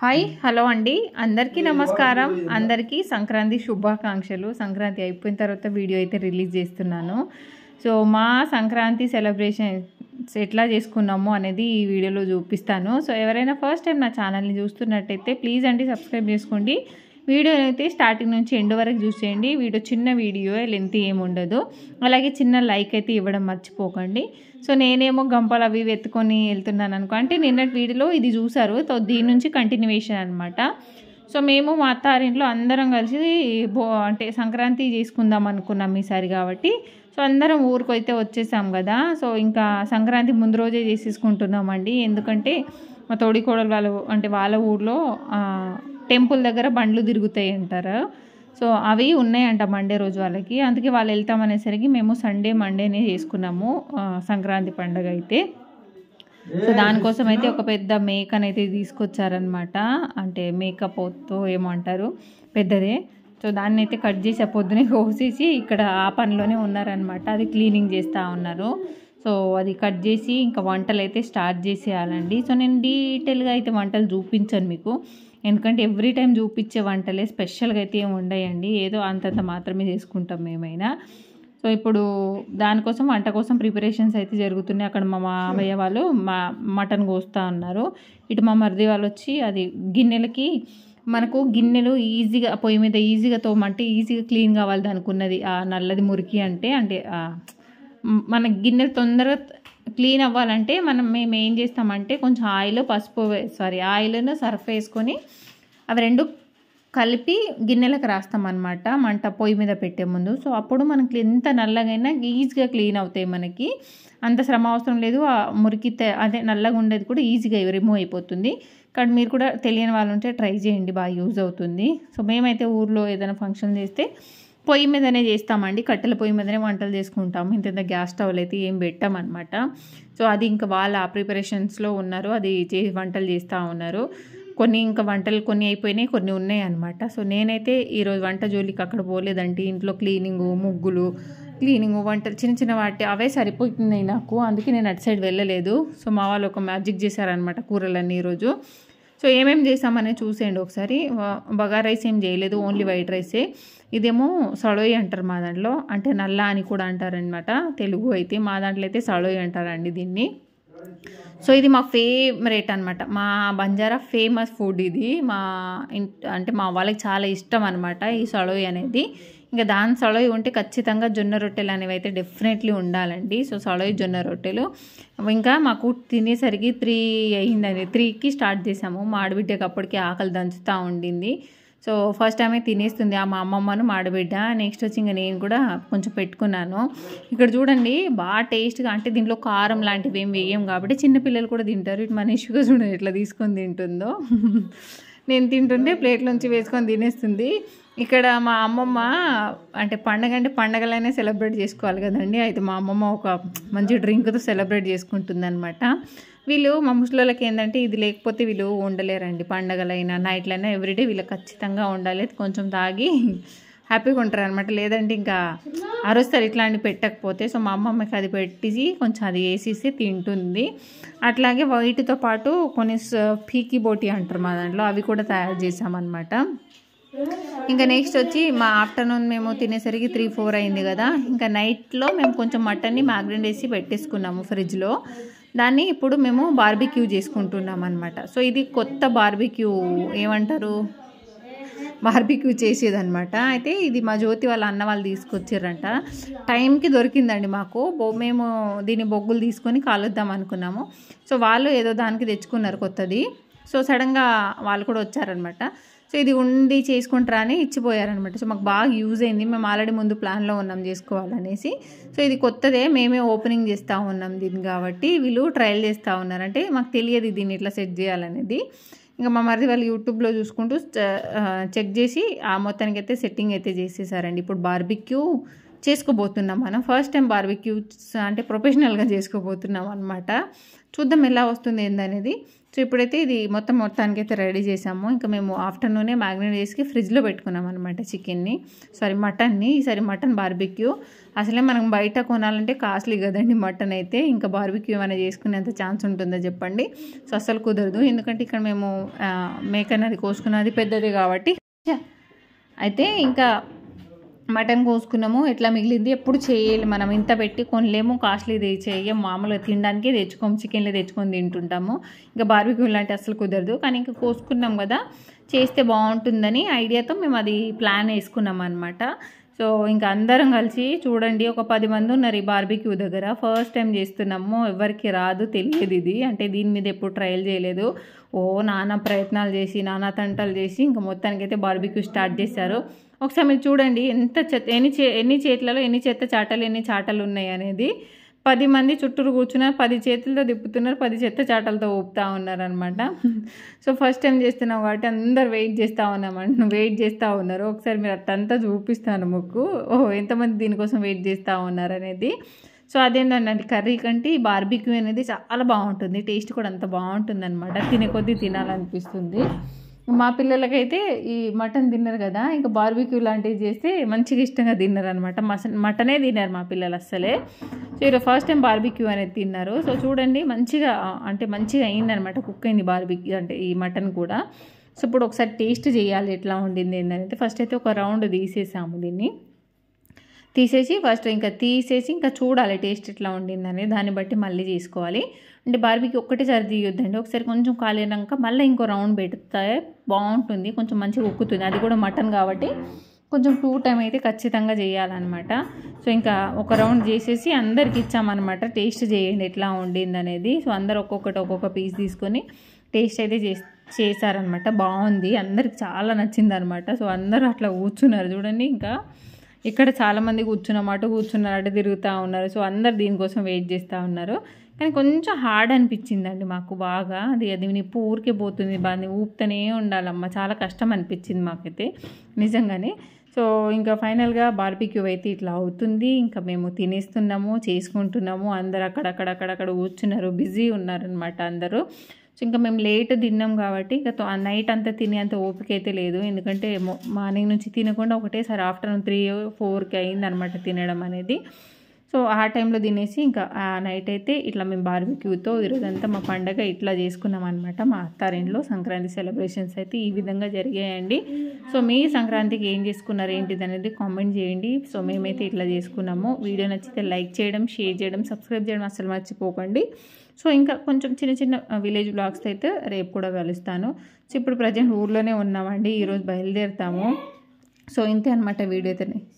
hi hello అండి అందరికీ నమస్కారం అందరికీ సంక్రాంతి శుభాకాంక్షలు సంక్రాంతి అయిపోయిన తర్వాత వీడియో అయితే రిలీజ్ చేస్తున్నాను సో మా సంక్రాంతి సెలబ్రేషన్ ఎట్లా చేసుకున్నాము అనేది ఈ వీడియోలో చూపిస్తాను సో ఎవరైనా ఫస్ట్ టైం నా ఛానల్ని చూస్తున్నట్టయితే ప్లీజ్ అండి సబ్స్క్రైబ్ చేసుకోండి వీడియోని అయితే స్టార్టింగ్ నుంచి ఎండ్ వరకు చూసేయండి వీడియో చిన్న వీడియో లెంత్ ఏముండదు అలాగే చిన్న లైక్ అయితే ఇవ్వడం మర్చిపోకండి సో నేనేమో గంపలు అవి ఎత్తుకొని వెళ్తున్నాను అనుకో అంటే నిన్నటి వీడియోలో ఇది చూసారు సో దీని నుంచి కంటిన్యూషన్ అనమాట సో మేము మా అత్తారింట్లో అందరం కలిసి బో అంటే సంక్రాంతి చేసుకుందాం అనుకున్నాం ఈసారి కాబట్టి సో అందరం ఊరికి అయితే వచ్చేసాం కదా సో ఇంకా సంక్రాంతి ముందు రోజే చేసేసుకుంటున్నామండి ఎందుకంటే మా తోడికోడలు వాళ్ళ అంటే వాళ్ళ ఊర్లో టెంపుల్ దగ్గర బండ్లు తిరుగుతాయి అంటారు సో అవి ఉన్నాయంట మండే రోజు వాళ్ళకి అందుకే వాళ్ళు వెళ్తామనేసరికి మేము సండే మండేనే చేసుకున్నాము సంక్రాంతి పండగ అయితే సో దానికోసం అయితే ఒక పెద్ద మేకనైతే తీసుకొచ్చారనమాట అంటే మేకప్ ఏమో ఏమంటారు పెద్దదే సో దాన్ని అయితే కట్ చేసి పొద్దునే కోసేసి ఇక్కడ ఆ పనిలోనే ఉన్నారనమాట అది క్లీనింగ్ చేస్తూ ఉన్నారు సో అది కట్ చేసి ఇంకా వంటలు అయితే స్టార్ట్ చేసేయాలండి సో నేను డీటెయిల్గా అయితే వంటలు చూపించాను మీకు ఎందుకంటే ఎవ్రీ టైం చూపించే వంటలే స్పెషల్గా అయితే ఏమి ఉండయండి ఏదో అంతంత మాత్రమే చేసుకుంటాం మేమైనా సో ఇప్పుడు దానికోసం వంట కోసం ప్రిపరేషన్స్ అయితే జరుగుతున్నాయి అక్కడ మా మామయ్య వాళ్ళు మా మటన్ కోస్తా ఉన్నారు ఇటు మా మరిది వాళ్ళు వచ్చి అది గిన్నెలకి మనకు గిన్నెలు ఈజీగా పొయ్యి మీద ఈజీగా తోమంటే ఈజీగా క్లీన్ కావాలి దానికి ఉన్నది ఆ నల్లది మురికి అంటే అంటే మన గిన్నెలు తొందరగా క్లీన్ అవ్వాలంటే మనం మేము ఏం చేస్తామంటే కొంచెం ఆయిల్ పసుపు సారీ ఆయిల్ను సర్ఫ్ వేసుకొని అవి రెండు కలిపి గిన్నెలకు రాస్తామన్నమాట మంట పొయ్యి మీద పెట్టే ముందు సో అప్పుడు మనకి ఎంత నల్లగైనా ఈజీగా క్లీన్ అవుతాయి మనకి అంత శ్రమ అవసరం లేదు ఆ మురికి అదే నల్లగా ఉండేది కూడా ఈజీగా రిమూవ్ అయిపోతుంది కానీ మీరు కూడా తెలియని వాళ్ళు ఉంటే ట్రై చేయండి బాగా యూజ్ అవుతుంది సో మేమైతే ఊర్లో ఏదైనా ఫంక్షన్ చేస్తే పొయ్యి మీదనే చేస్తామండి కట్టెల పొయ్యి మీదనే వంటలు చేసుకుంటాము ఇంత గ్యాస్ స్టవ్లు అయితే ఏం పెట్టామన్నమాట సో అది ఇంకా వాళ్ళ ప్రిపరేషన్స్లో ఉన్నారు అది చే వంటలు చేస్తూ ఉన్నారు కొన్ని ఇంకా వంటలు కొన్ని అయిపోయినాయి కొన్ని ఉన్నాయి అనమాట సో నేనైతే ఈరోజు వంట జోలికి అక్కడ పోలేదండి ఇంట్లో క్లీనింగు ముగ్గులు క్లీనింగ్ వంటలు చిన్న చిన్న వాటి అవే సరిపోతున్నాయి నాకు అందుకే నేను అటు సైడ్ వెళ్ళలేదు సో మా వాళ్ళు ఒక మ్యాజిక్ చేశారనమాట కూరలన్నీ ఈరోజు సో ఏమేమి చేసామని చూసేయండి ఒకసారి బగా రైస్ ఏం చేయలేదు ఓన్లీ వైట్ రైసే ఇదేమో సడోయి అంటారు మా దాంట్లో అంటే నల్ల అని కూడా అంటారనమాట తెలుగు అయితే మా దాంట్లో అయితే సడోయి అంటారండి దీన్ని సో ఇది మా ఫేవరెట్ అనమాట మా బంజారా ఫేమస్ ఫుడ్ ఇది మా అంటే మా వాళ్ళకి చాలా ఇష్టం అనమాట ఈ సడోయి అనేది ఇంకా దాని సొలయి ఉంటే ఖచ్చితంగా జొన్న రొట్టెలు అనేవి అయితే డెఫినెట్లీ ఉండాలండి సో సొలయి జొన్న రొట్టెలు ఇంకా మాకు తినేసరికి త్రీ అయిందని త్రీకి స్టార్ట్ చేసాము మాడిబిడ్డకి అప్పటికి ఆకలి దంచుతూ ఉండింది సో ఫస్ట్ ఆమె తినేస్తుంది ఆ మా అమ్మమ్మను మాడబిడ్డ నెక్స్ట్ వచ్చి ఇంకా నేను కూడా కొంచెం పెట్టుకున్నాను ఇక్కడ చూడండి బాగా టేస్ట్గా అంటే దీంట్లో కారం లాంటివి ఏం వేయం కాబట్టి చిన్నపిల్లలు కూడా తింటారు ఇటు మనిషిగా చూడండి ఎట్లా తీసుకొని తింటుందో నేను తింటుంటే ప్లేట్లోంచి వేసుకొని తినేస్తుంది ఇక్కడ మా అమ్మమ్మ అంటే పండగ అంటే పండగలనే సెలబ్రేట్ చేసుకోవాలి కదండి అయితే మా అమ్మమ్మ ఒక మంచి డ్రింక్తో సెలబ్రేట్ చేసుకుంటుంది అనమాట వీళ్ళు మా ముసలిళ్ళకి ఏంటంటే ఇది లేకపోతే వీళ్ళు ఉండలేరండి పండగలైనా నైట్లైనా ఎవ్రీడే వీళ్ళు ఖచ్చితంగా ఉండాలి కొంచెం తాగి హ్యాపీగా ఉంటారు అనమాట లేదంటే ఇంకా అరుస్తారు ఇట్లాంటివి పెట్టకపోతే సో మా అమ్మమ్మకి అది పెట్టి కొంచెం అది వేసేసి తింటుంది అట్లాగే వైట్తో పాటు కొన్ని పీకి బోటి అంటారు మా దాంట్లో అవి కూడా తయారు చేసామన్నమాట ఇంకా నెక్స్ట్ వచ్చి మా ఆఫ్టర్నూన్ మేము తినేసరికి త్రీ ఫోర్ అయింది కదా ఇంకా నైట్లో మేము కొంచెం మటన్ని మ్యాగ్నెట్ వేసి పెట్టేసుకున్నాము ఫ్రిడ్జ్లో దాన్ని ఇప్పుడు మేము బార్బిక్యూ చేసుకుంటున్నాం అనమాట సో ఇది కొత్త బార్బిక్యూ ఏమంటారు బార్బిక్యూ చేసేదనమాట అయితే ఇది మా జ్యోతి వాళ్ళ అన్న వాళ్ళు తీసుకొచ్చారంట టైంకి దొరికిందండి మాకు మేము దీని బొగ్గులు తీసుకొని కాలుద్దాం అనుకున్నాము సో వాళ్ళు ఏదో దానికి తెచ్చుకున్నారు కొత్తది సో సడన్గా వాళ్ళు కూడా వచ్చారనమాట సో ఇది ఉండి చేసుకుంటారా అని ఇచ్చిపోయారనమాట సో మాకు బాగా యూజ్ అయింది మేము ఆల్రెడీ ముందు ప్లాన్లో ఉన్నాం చేసుకోవాలనేసి సో ఇది కొత్తదే మేమే ఓపెనింగ్ చేస్తూ ఉన్నాం దీన్ని కాబట్టి వీళ్ళు ట్రయల్ చేస్తూ ఉన్నారంటే మాకు తెలియదు దీన్ని ఇట్లా సెట్ చేయాలనేది ఇంకా మా మరిది వాళ్ళు యూట్యూబ్లో చూసుకుంటూ చెక్ చేసి ఆ మొత్తానికి అయితే సెట్టింగ్ అయితే చేసేసారండి ఇప్పుడు బార్బిక్యూ చేసుకోబోతున్నాం మనం ఫస్ట్ టైం బార్బిక్యూ అంటే ప్రొఫెషనల్గా చేసుకోబోతున్నాం అనమాట చూద్దాం ఎలా వస్తుంది ఏందనేది సో ఇప్పుడైతే ఇది మొత్తం మొత్తానికి అయితే రెడీ చేసాము ఇంకా మేము ఆఫ్టర్నూనే మ్యాగ్నేట్ చేసి ఫ్రిడ్జ్లో పెట్టుకున్నాం అనమాట చికెన్ని సారీ మటన్ని ఈసారి మటన్ బార్బిక్యూ అసలే మనం బయట కొనాలంటే కాస్ట్లీ కదండి మటన్ అయితే ఇంకా బార్బిక్యూ ఏమైనా చేసుకునేంత ఛాన్స్ ఉంటుందో చెప్పండి సో అసలు కుదరదు ఎందుకంటే ఇక్కడ మేము మేకన్నది కోసుకున్నది పెద్దది కాబట్టి అయితే ఇంకా మటన్ కోసుకున్నాము ఎట్లా మిగిలింది ఎప్పుడు చేయాలి మనం ఇంత పెట్టి కొనలేము కాస్ట్లీ చేయం మామూలుగా తినడానికే తెచ్చుకోము చికెన్లో తెచ్చుకొని తింటుంటాము ఇంకా బార్బిక్యూ లాంటి అసలు కుదరదు కానీ ఇంకా కోసుకున్నాం కదా చేస్తే బాగుంటుందని ఐడియాతో మేము అది ప్లాన్ వేసుకున్నాం అనమాట సో ఇంకా అందరం కలిసి చూడండి ఒక పది మంది ఉన్నారు ఈ బార్బీక్యూ దగ్గర ఫస్ట్ టైం చేస్తున్నాము ఎవరికి రాదు తెలియదు ఇది అంటే దీని మీద ఎప్పుడు ట్రయల్ చేయలేదు ఓ నానా ప్రయత్నాలు చేసి నానా తంటలు చేసి ఇంకా మొత్తానికైతే బార్బీక్యూ స్టార్ట్ చేశారు ఒకసారి మీరు చూడండి ఎంత చెత్త ఎన్ని చే ఎన్ని చేట్లలో ఎన్ని చెత్త చాటలు ఎన్ని చాటలు ఉన్నాయి అనేది పది మంది చుట్టూరు కూర్చున్నారు పది చేతులతో తిప్పుతున్నారు పది చెత్త చాటలతో ఊపుతూ ఉన్నారనమాట సో ఫస్ట్ టైం చేస్తున్నావు కాబట్టి అందరు వెయిట్ చేస్తూ ఉన్నామంట వెయిట్ చేస్తూ ఉన్నారు ఒకసారి మీరు అట్టంతా చూపిస్తాను ముక్కు ఓహో ఎంతమంది దీనికోసం వెయిట్ చేస్తూ ఉన్నారు అనేది సో అదేంటండి కర్రీ కంటే ఈ బార్బిక్యూ అనేది చాలా బాగుంటుంది టేస్ట్ కూడా అంత బాగుంటుంది అనమాట తినే కొద్దీ తినాలనిపిస్తుంది మా పిల్లలకైతే ఈ మటన్ తిన్నారు కదా ఇంకా బార్బిక్యూ లాంటివి చేస్తే మంచిగా ఇష్టంగా తిన్నారు అనమాట మటనే తిన్నారు మా పిల్లలు అస్సలే సో ఈరోజు ఫస్ట్ టైం బార్బిక్యూ అనేది తిన్నారు సో చూడండి మంచిగా అంటే మంచిగా అయిందనమాట కుక్ అయింది బార్బిక్యూ అంటే ఈ మటన్ కూడా సో ఇప్పుడు ఒకసారి టేస్ట్ చేయాలి ఎట్లా ఉండింది ఏంటంటే ఫస్ట్ అయితే ఒక రౌండ్ తీసేసాము దీన్ని తీసేసి ఫస్ట్ ఇంకా తీసేసి ఇంకా చూడాలి టేస్ట్ ఎట్లా ఉండిందని దాన్ని బట్టి మళ్ళీ తీసుకోవాలి అంటే బార్బీకి ఒక్కటేసారి తీయొద్దండి ఒకసారి కొంచెం కాలినాక మళ్ళీ ఇంకో రౌండ్ పెడితే బాగుంటుంది కొంచెం మంచిగా ఉక్కుతుంది అది కూడా మటన్ కాబట్టి కొంచెం టూ టైం అయితే ఖచ్చితంగా చేయాలన్నమాట సో ఇంకా ఒక రౌండ్ చేసేసి అందరికి ఇచ్చామన్నమాట టేస్ట్ చేయండి ఎట్లా ఉండింది అనేది సో అందరు ఒక్కొక్కటి ఒక్కొక్క పీస్ తీసుకొని టేస్ట్ అయితే చే చేశారనమాట బాగుంది అందరికి చాలా నచ్చింది అనమాట సో అందరూ అట్లా కూర్చున్నారు చూడండి ఇంకా ఇక్కడ చాలామంది కూర్చున్నమాట అటు కూర్చున్నారట తిరుగుతూ ఉన్నారు సో అందరు దీనికోసం వెయిట్ చేస్తూ ఉన్నారు కానీ కొంచెం హార్డ్ అనిపించిందండి మాకు బాగా అది అది నిప్పు ఊరికే పోతుంది బాగా ఊపుతూనే ఉండాలమ్మ చాలా కష్టం అనిపించింది మాకైతే నిజంగానే సో ఇంకా ఫైనల్గా బార్బిక్యూ అయితే ఇట్లా అవుతుంది ఇంకా మేము తినేస్తున్నాము చేసుకుంటున్నాము అందరు అక్కడక్కడక్కడక్కడ కూర్చున్నారు బిజీ ఉన్నారనమాట అందరూ సో ఇంకా మేము లేట్ తిన్నాం కాబట్టి ఇంకా నైట్ అంతా తినే అంత ఓపిక అయితే లేదు ఎందుకంటే మార్నింగ్ నుంచి తినకుండా ఒకటేసారి ఆఫ్టర్నూన్ త్రీ ఫోర్కి అయిందనమాట తినడం అనేది సో ఆ టైంలో తినేసి ఇంకా ఆ నైట్ అయితే ఇట్లా మేము బార్బిక్యూతో ఈరోజంతా మా పండగ ఇట్లా చేసుకున్నాం అనమాట మా అత్తారింట్లో సంక్రాంతి సెలబ్రేషన్స్ అయితే ఈ విధంగా జరిగాయండి సో మీ సంక్రాంతికి ఏం చేసుకున్నారు ఏంటిది అనేది కామెంట్ చేయండి సో మేమైతే ఇట్లా చేసుకున్నాము వీడియో నచ్చితే లైక్ చేయడం షేర్ చేయడం సబ్స్క్రైబ్ చేయడం అసలు మర్చిపోకండి సో ఇంకా కొంచెం చిన్న చిన్న విలేజ్ బ్లాగ్స్ అయితే రేపు కూడా కలుస్తాను సో ఇప్పుడు ప్రజెంట్ ఊర్లోనే ఉన్నామండి ఈరోజు బయలుదేరుతాము సో ఇంతే అనమాట వీడియో అయితే